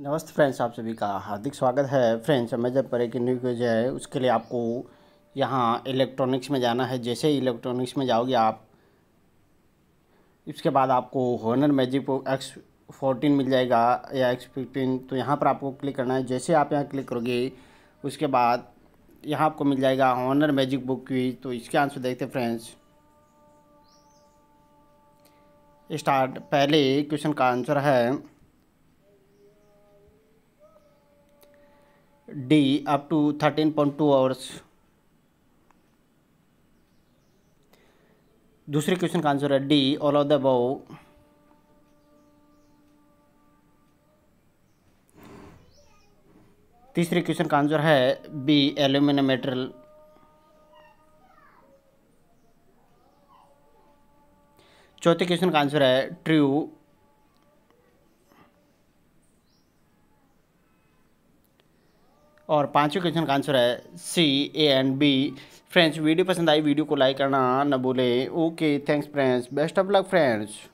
नमस्ते फ्रेंड्स आप सभी का हार्दिक स्वागत है फ्रेंड्स मैं जब पर एक न्यूज है उसके लिए आपको यहाँ इलेक्ट्रॉनिक्स में जाना है जैसे ही इलेक्ट्रॉनिक्स में जाओगे आप इसके बाद आपको हॉनर मैजिक एक्स फोर्टीन मिल जाएगा या एक्स फिफ्टीन तो यहाँ पर आपको क्लिक करना है जैसे आप यहाँ क्लिक करोगे उसके बाद यहाँ आपको मिल जाएगा हॉनर मैजिक बुक की तो इसके आंसर देखते फ्रेंड्स स्टार्ट पहले क्वेश्चन का आंसर है D up to two hours दूसरे क्वेश्चन का आंसर है D all of the above तीसरे क्वेश्चन का आंसर है बी एल्यूमिनियम मेटेरियल चौथे क्वेश्चन का आंसर है ट्रू और पांचवे क्वेश्चन का आंसर है C A and B friends video पसंद आई वीडियो को लाइक करना ना भूलें okay thanks friends best of luck friends